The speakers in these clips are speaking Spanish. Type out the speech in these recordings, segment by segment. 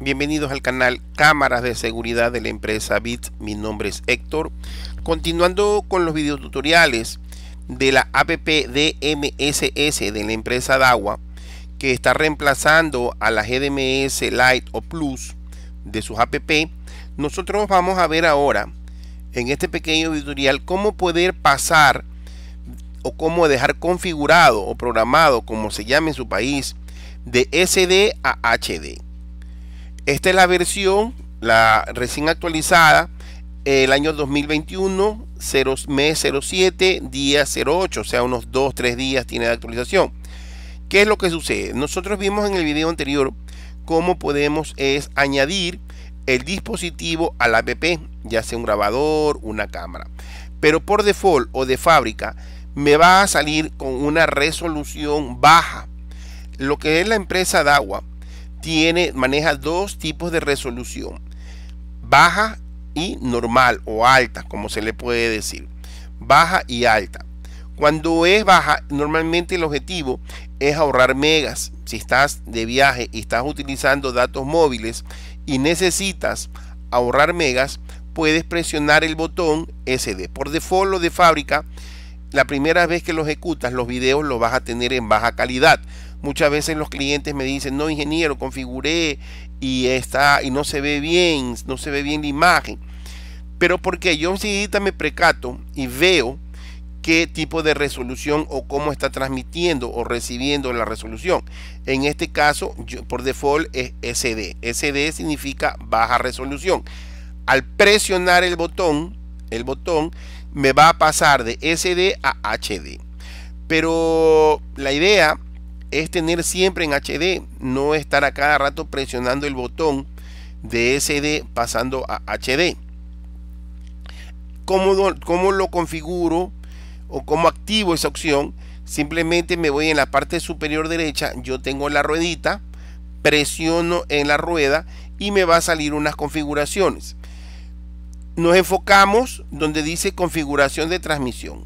Bienvenidos al canal Cámaras de Seguridad de la empresa BIT. Mi nombre es Héctor. Continuando con los tutoriales de la app DMSS de la empresa DAWA, que está reemplazando a la GDMS Lite o Plus de sus app, nosotros vamos a ver ahora en este pequeño tutorial cómo poder pasar o cómo dejar configurado o programado, como se llame en su país, de SD a HD. Esta es la versión, la recién actualizada, el año 2021, mes 07, día 08, o sea, unos 2, 3 días tiene de actualización. ¿Qué es lo que sucede? Nosotros vimos en el video anterior cómo podemos es añadir el dispositivo al app, ya sea un grabador, una cámara. Pero por default o de fábrica me va a salir con una resolución baja. Lo que es la empresa DAWA tiene, maneja dos tipos de resolución, baja y normal o alta, como se le puede decir, baja y alta. Cuando es baja, normalmente el objetivo es ahorrar megas. Si estás de viaje y estás utilizando datos móviles y necesitas ahorrar megas, puedes presionar el botón SD. Por default lo de fábrica, la primera vez que lo ejecutas, los videos lo vas a tener en baja calidad. Muchas veces los clientes me dicen, no ingeniero, configuré y está y no se ve bien, no se ve bien la imagen. Pero porque yo enseguida me precato y veo qué tipo de resolución o cómo está transmitiendo o recibiendo la resolución. En este caso, yo, por default es SD. SD significa baja resolución. Al presionar el botón, el botón me va a pasar de SD a HD. Pero la idea es tener siempre en HD, no estar a cada rato presionando el botón de SD pasando a HD. ¿Cómo, lo, configuro o cómo activo esa opción? Simplemente me voy en la parte superior derecha, yo tengo la ruedita, presiono en la rueda y me va a salir unas configuraciones. Nos enfocamos donde dice configuración de transmisión.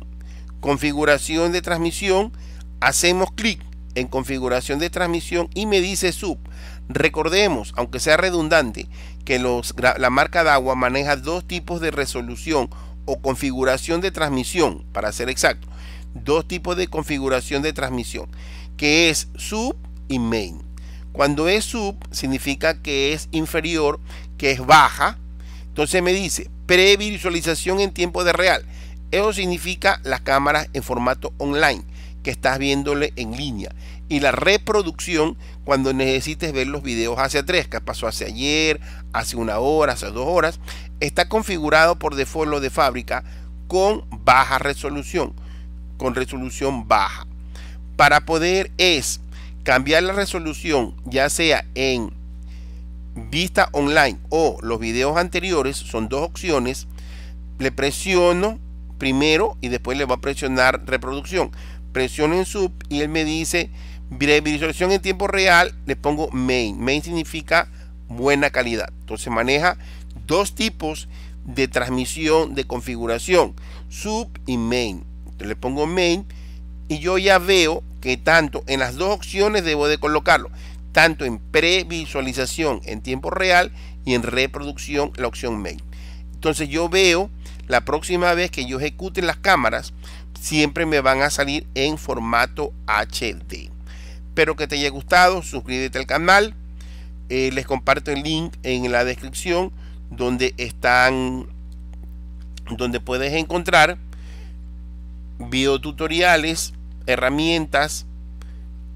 Configuración de transmisión, hacemos clic en configuración de transmisión y me dice sub. Recordemos, aunque sea redundante, que los, la marca de agua maneja dos tipos de resolución o configuración de transmisión, para ser exacto. Dos tipos de configuración de transmisión, que es sub y main. Cuando es sub, significa que es inferior, que es baja. Entonces me dice previsualización en tiempo de real. Eso significa las cámaras en formato online que estás viéndole en línea. Y la reproducción cuando necesites ver los videos hacia tres que pasó hace ayer, hace una hora, hace dos horas, está configurado por default de fábrica con baja resolución, con resolución baja. Para poder es cambiar la resolución, ya sea en vista online o los videos anteriores, son dos opciones, le presiono primero y después le va a presionar reproducción presiono en sub y él me dice visualización en tiempo real, le pongo main. Main significa buena calidad. Entonces maneja dos tipos de transmisión de configuración, sub y main. Entonces le pongo main y yo ya veo que tanto en las dos opciones debo de colocarlo, tanto en previsualización en tiempo real y en reproducción la opción main. Entonces yo veo la próxima vez que yo ejecute las cámaras, siempre me van a salir en formato HD. Espero que te haya gustado, suscríbete al canal. Eh, les comparto el link en la descripción donde están, donde puedes encontrar videotutoriales, herramientas,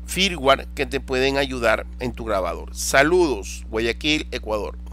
firmware que te pueden ayudar en tu grabador. Saludos, Guayaquil, Ecuador.